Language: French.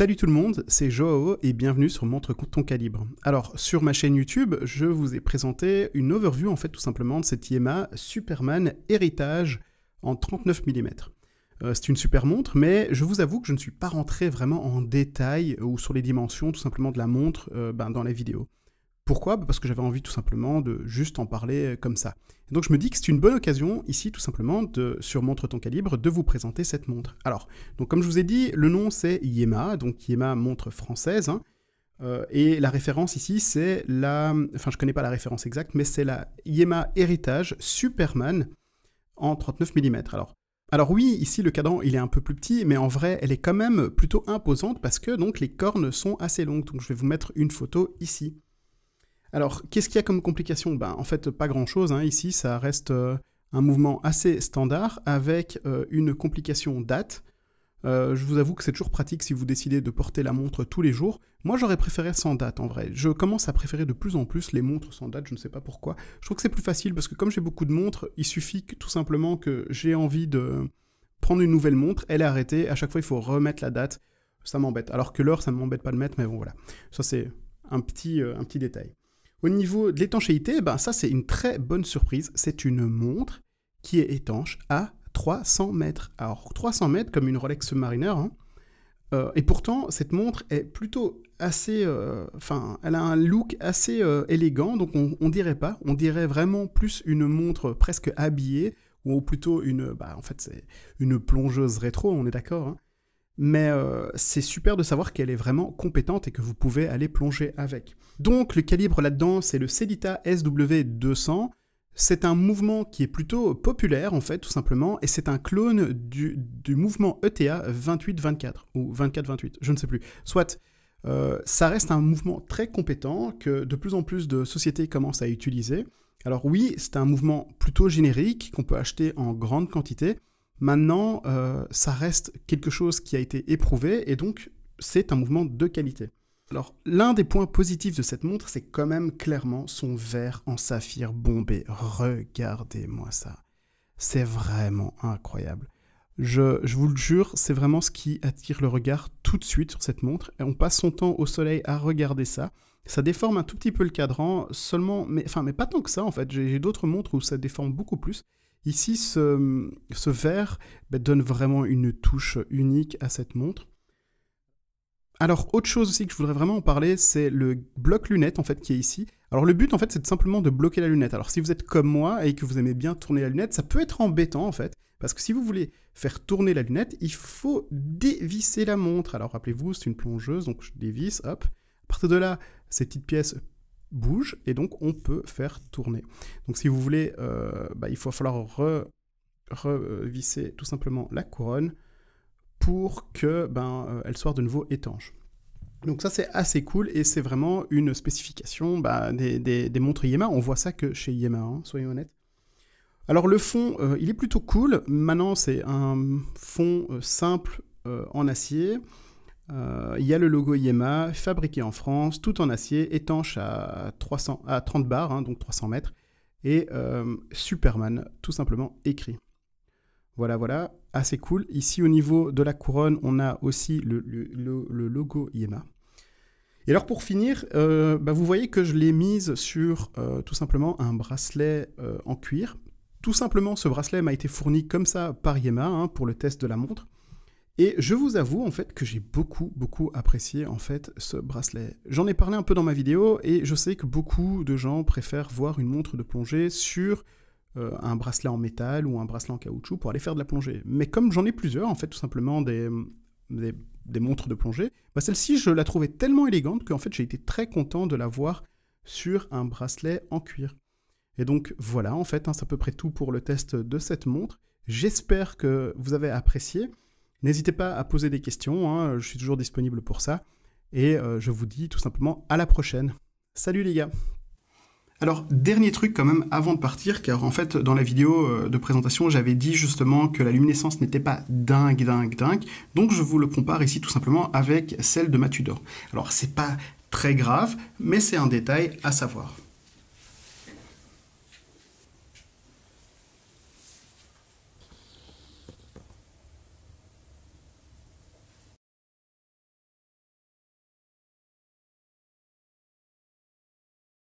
Salut tout le monde, c'est Joao et bienvenue sur Montre ton calibre. Alors sur ma chaîne YouTube, je vous ai présenté une overview en fait tout simplement de cette IMA Superman Héritage en 39 mm. Euh, c'est une super montre, mais je vous avoue que je ne suis pas rentré vraiment en détail ou sur les dimensions tout simplement de la montre euh, ben, dans la vidéo. Pourquoi bah, Parce que j'avais envie tout simplement de juste en parler euh, comme ça. donc je me dis que c'est une bonne occasion ici tout simplement de, sur Montre ton calibre de vous présenter cette montre. Alors, donc comme je vous ai dit, le nom c'est Yema, donc Yema montre française. Hein. Euh, et la référence ici c'est la... Enfin je connais pas la référence exacte, mais c'est la Yema Héritage Superman en 39 mm. Alors, alors oui, ici le cadran il est un peu plus petit, mais en vrai elle est quand même plutôt imposante parce que donc les cornes sont assez longues. Donc je vais vous mettre une photo ici. Alors, qu'est-ce qu'il y a comme complication ben, En fait, pas grand-chose. Hein. Ici, ça reste euh, un mouvement assez standard avec euh, une complication date. Euh, je vous avoue que c'est toujours pratique si vous décidez de porter la montre tous les jours. Moi, j'aurais préféré sans date en vrai. Je commence à préférer de plus en plus les montres sans date, je ne sais pas pourquoi. Je trouve que c'est plus facile parce que comme j'ai beaucoup de montres, il suffit tout simplement que j'ai envie de prendre une nouvelle montre, elle est arrêtée, à chaque fois il faut remettre la date. Ça m'embête. Alors que l'heure, ça ne m'embête pas de mettre, mais bon voilà. Ça, c'est un petit, un petit détail. Au niveau de l'étanchéité, eh ben ça c'est une très bonne surprise. C'est une montre qui est étanche à 300 mètres. Alors 300 mètres comme une Rolex Mariner. Hein. Euh, et pourtant, cette montre est plutôt assez... Euh, enfin, elle a un look assez euh, élégant, donc on, dirait pas. On dirait vraiment plus une montre presque habillée, ou plutôt une... Bah, en fait, c'est une plongeuse rétro, on est d'accord. Hein mais euh, c'est super de savoir qu'elle est vraiment compétente et que vous pouvez aller plonger avec. Donc le calibre là-dedans, c'est le Celita SW200. C'est un mouvement qui est plutôt populaire en fait, tout simplement, et c'est un clone du, mouvement ETA 28-24, ou 24-28, je ne sais plus. Soit, euh, ça reste un mouvement très compétent que de plus en plus de sociétés commencent à utiliser. Alors oui, c'est un mouvement plutôt générique qu'on peut acheter en grande quantité, Maintenant, euh, ça reste quelque chose qui a été éprouvé et donc c'est un mouvement de qualité. Alors, l'un des points positifs de cette montre, c'est quand même clairement son verre en saphir bombé. Regardez-moi ça. C'est vraiment incroyable. Je, je, vous le jure, c'est vraiment ce qui attire le regard tout de suite sur cette montre. Et on passe son temps au soleil à regarder ça. Ça déforme un tout petit peu le cadran, seulement, mais, enfin, mais pas tant que ça en fait. J'ai d'autres montres où ça déforme beaucoup plus. Ici, ce, ce vert ben, donne vraiment une touche unique à cette montre. Alors, autre chose aussi que je voudrais vraiment en parler, c'est le bloc lunette en fait qui est ici. Alors le but en fait, c'est simplement de bloquer la lunette. Alors si vous êtes comme moi et que vous aimez bien tourner la lunette, ça peut être embêtant en fait, parce que si vous voulez faire tourner la lunette, il faut dévisser la montre. Alors rappelez-vous, c'est une plongeuse, donc je dévisse, hop. À partir de là, ces petites pièces bouge et donc on peut faire tourner. Donc si vous voulez, euh, bah, il faut falloir revisser tout simplement la couronne pour que ben, euh, elle soit de nouveau étanche. Donc ça c'est assez cool et c'est vraiment une spécification bah, des, montres Yema. On voit ça que chez Yema, hein, soyons honnêtes. Alors le fond, euh, il est plutôt cool. Maintenant c'est un fond simple en acier. Euh, il y a le logo YEMA fabriqué en France, tout en acier, étanche à, 300, à 30 bars, hein, donc 300 mètres, et euh, Superman, tout simplement écrit. Voilà, voilà, assez cool. Ici, au niveau de la couronne, on a aussi le, logo YEMA. Et alors pour finir, euh, bah, vous voyez que je l'ai mise sur tout simplement un bracelet en cuir. Tout simplement, ce bracelet m'a été fourni comme ça par Yema hein, pour le test de la montre. Et je vous avoue en fait que j'ai beaucoup beaucoup apprécié en fait ce bracelet. J'en ai parlé un peu dans ma vidéo et je sais que beaucoup de gens préfèrent voir une montre de plongée sur euh, un bracelet en métal ou un bracelet en caoutchouc pour aller faire de la plongée. Mais comme j'en ai plusieurs en fait tout simplement des, montres de plongée, bah, celle-ci je la trouvais tellement élégante qu'en fait j'ai été très content de la voir sur un bracelet en cuir. Et donc voilà en fait, hein, c'est à peu près tout pour le test de cette montre. J'espère que vous avez apprécié. N'hésitez pas à poser des questions, hein, je suis toujours disponible pour ça. Et euh, je vous dis tout simplement à la prochaine. Salut les gars alors, dernier truc quand même avant de partir, car en fait, dans la vidéo euh, de présentation, j'avais dit justement que la luminescence n'était pas dingue, dingue, dingue. Donc, je vous le compare ici tout simplement avec celle de ma Alors, c'est pas très grave, mais c'est un détail à savoir.